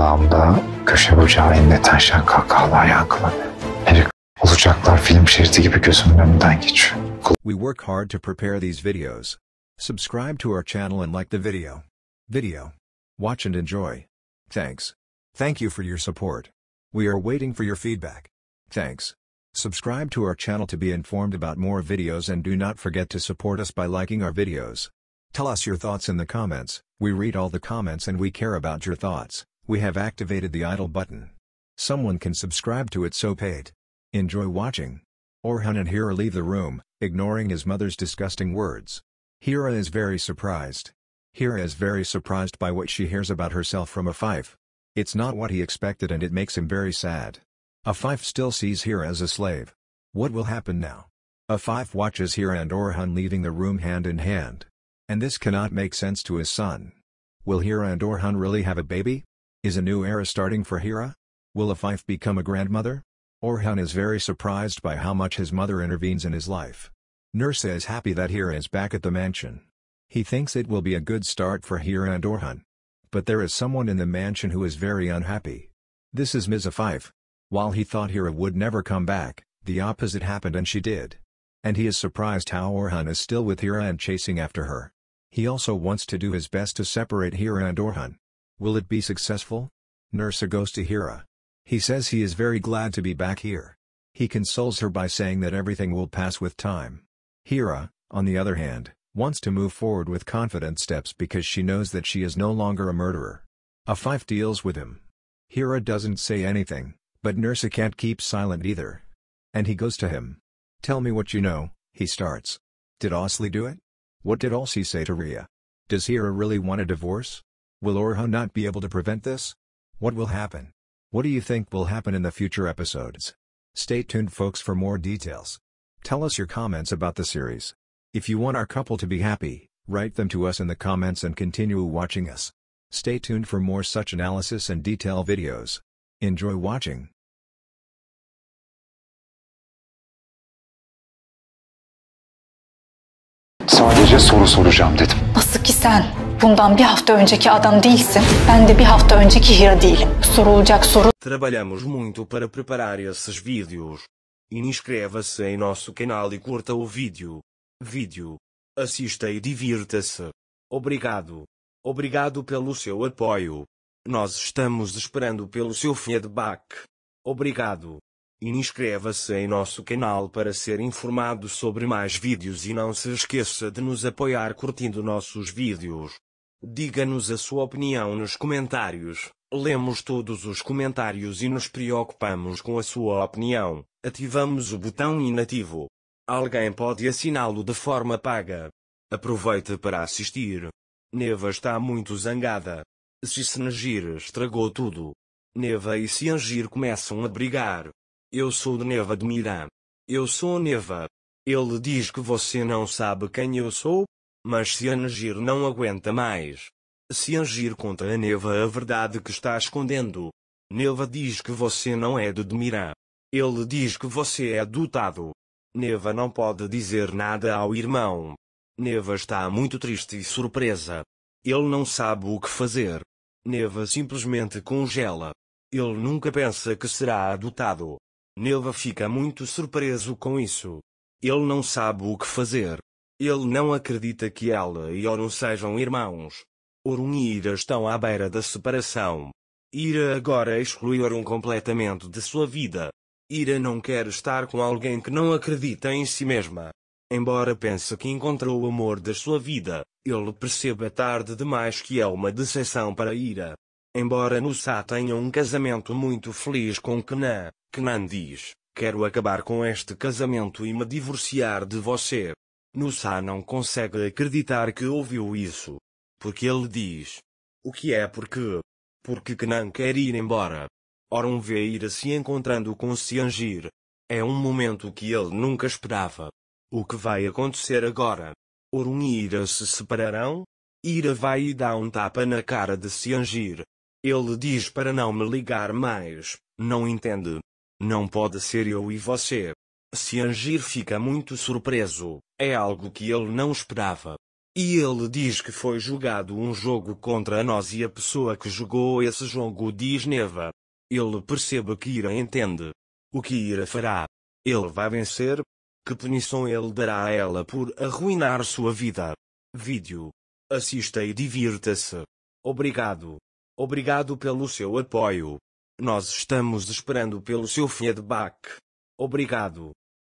kulağımda köşe bucağı taşan kahkahalar yankılanıyor. Erik olacaklar film şeridi gibi gözümün önünden geçiyor. We work hard to prepare these videos. Subscribe to our channel and like the video. Video. Watch and enjoy. Thanks. Thank you for your support. We are waiting for your feedback. Thanks. Subscribe to our channel to be informed about more videos and do not forget to support us by liking our videos. Tell us your thoughts in the comments, we read all the comments and we care about your thoughts. We have activated the idle button. Someone can subscribe to it so paid. Enjoy watching. Orhan and Hira leave the room, ignoring his mother's disgusting words. Hira is very surprised. Hira is very surprised by what she hears about herself from fife. It's not what he expected and it makes him very sad. fife still sees Hira as a slave. What will happen now? fife watches Hira and Orhan leaving the room hand in hand. And this cannot make sense to his son. Will Hira and Orhan really have a baby? Is a new era starting for Hira? Will fife become a grandmother? Orhan is very surprised by how much his mother intervenes in his life. Nursa is happy that Hira is back at the mansion. He thinks it will be a good start for Hira and Orhan. But there is someone in the mansion who is very unhappy. This is Ms. Fife. While he thought Hira would never come back, the opposite happened and she did. And he is surprised how Orhan is still with Hira and chasing after her. He also wants to do his best to separate Hira and Orhan. Will it be successful? Nursa goes to Hira. He says he is very glad to be back here. He consoles her by saying that everything will pass with time. Hira, on the other hand, wants to move forward with confident steps because she knows that she is no longer a murderer. fife deals with him. Hira doesn't say anything, but Nursa can't keep silent either. And he goes to him. Tell me what you know, he starts. Did Osley do it? What did Osley say to Ria? Does Hira really want a divorce? Will Orho not be able to prevent this? What will happen? What do you think will happen in the future episodes? Stay tuned folks for more details. Tell us your comments about the series. If you want our couple to be happy, write them to us in the comments and continue watching us. Stay tuned for more such analysis and detail videos. Enjoy watching. Sadece soru soracağım dedim. Nasıl ki sen? Bundan bir hafta önceki adam değilsin. Ben de bir hafta önceki Hira değilim. Sorulacak soru... Trabalhamos muito para preparar esses vídeos. Inscreva-se em nosso canal e curta o vídeo. Vídeo. Assista e divirta-se. Obrigado. Obrigado pelo seu apoio. Nós estamos esperando pelo seu feedback. Obrigado. Inscreva-se em nosso canal para ser informado sobre mais vídeos e não se esqueça de nos apoiar curtindo nossos vídeos. Diga-nos a sua opinião nos comentários. Lemos todos os comentários e nos preocupamos com a sua opinião. Ativamos o botão inativo. Alguém pode assiná-lo de forma paga. Aproveite para assistir. Neva está muito zangada. Se Senegir estragou tudo. Neva e Sengir começam a brigar. Eu sou de Neva de Miram. Eu sou Neva. Ele diz que você não sabe quem eu sou? Mas se Angir não aguenta mais. Se Angir conta a Neva a verdade que está escondendo. Neva diz que você não é de Demirá. Ele diz que você é adotado. Neva não pode dizer nada ao irmão. Neva está muito triste e surpresa. Ele não sabe o que fazer. Neva simplesmente congela. Ele nunca pensa que será adotado. Neva fica muito surpreso com isso. Ele não sabe o que fazer. Ele não acredita que ela e Orun sejam irmãos. Orun e Ira estão à beira da separação. Ira agora exclui Orun completamente de sua vida. Ira não quer estar com alguém que não acredita em si mesma. Embora pense que encontrou o amor da sua vida, ele percebe tarde demais que é uma decepção para Ira. Embora Nusa tenha um casamento muito feliz com Kenan, Kenan diz, quero acabar com este casamento e me divorciar de você. Nussá não consegue acreditar que ouviu isso. Porque ele diz. O que é porque? Porque Knan quer ir embora. Orun vê Ira se encontrando com Siangir. É um momento que ele nunca esperava. O que vai acontecer agora? Orun e Ira se separarão? Ira vai e dá um tapa na cara de Siangir. Ele diz para não me ligar mais, não entende. Não pode ser eu e você. Angir fica muito surpreso, é algo que ele não esperava. E ele diz que foi jogado um jogo contra nós e a pessoa que jogou esse jogo diz Neva. Ele percebe que Ira entende. O que Ira fará? Ele vai vencer? Que punição ele dará a ela por arruinar sua vida? Vídeo. Assista e divirta-se. Obrigado. Obrigado pelo seu apoio. Nós estamos esperando pelo seu feedback. Obrigado.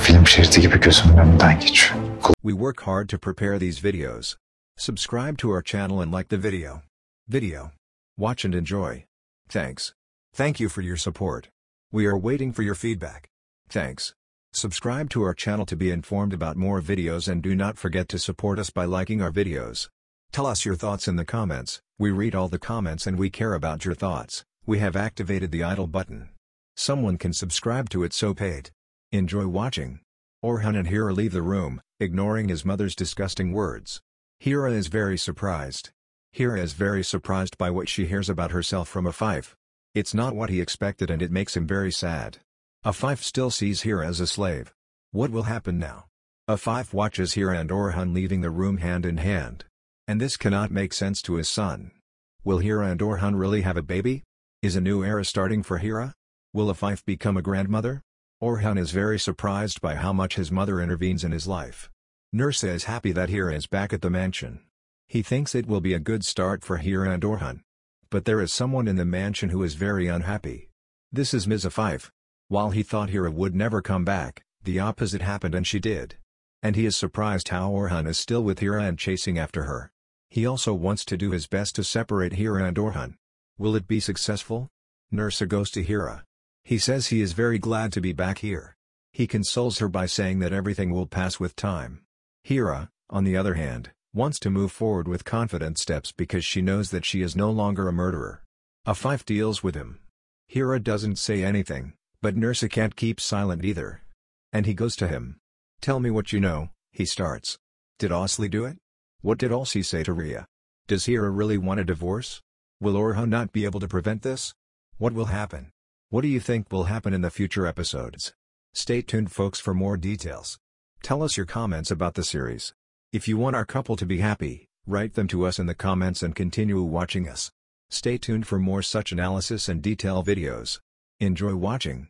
film şeridi gibi gözümün önünden geçiyor. We work hard to prepare these videos. Subscribe to our channel and like the video. Video. Watch and enjoy. Thanks. Thank you for your support. We are waiting for your feedback. Thanks. Subscribe to our channel to be informed about more videos and do not forget to support us by liking our videos. Tell us your thoughts in the comments, we read all the comments and we care about your thoughts, we have activated the idle button. Someone can subscribe to it so paid. Enjoy watching. Orhan and Hira leave the room, ignoring his mother's disgusting words. Hira is very surprised. Hira is very surprised by what she hears about herself from fife. It's not what he expected and it makes him very sad. fife still sees Hira as a slave. What will happen now? fife watches Hira and Orhan leaving the room hand in hand. And this cannot make sense to his son. Will Hira and Orhan really have a baby? Is a new era starting for Hira? Will fife become a grandmother? Orhan is very surprised by how much his mother intervenes in his life. Nursa is happy that Hira is back at the mansion. He thinks it will be a good start for Hira and Orhan. But there is someone in the mansion who is very unhappy. This is Miz Fife. While he thought Hira would never come back, the opposite happened and she did. And he is surprised how Orhan is still with Hira and chasing after her. He also wants to do his best to separate Hira and Orhan. Will it be successful? Nursa goes to Hira. He says he is very glad to be back here. He consoles her by saying that everything will pass with time. Hira, on the other hand, wants to move forward with confident steps because she knows that she is no longer a murderer. A fife deals with him. Hira doesn't say anything, but Nursa can't keep silent either. And he goes to him. Tell me what you know, he starts. Did Osley do it? What did Osley say to Ria? Does Hira really want a divorce? Will Orha not be able to prevent this? What will happen? What do you think will happen in the future episodes? Stay tuned folks for more details. Tell us your comments about the series. If you want our couple to be happy, write them to us in the comments and continue watching us. Stay tuned for more such analysis and detail videos. Enjoy watching.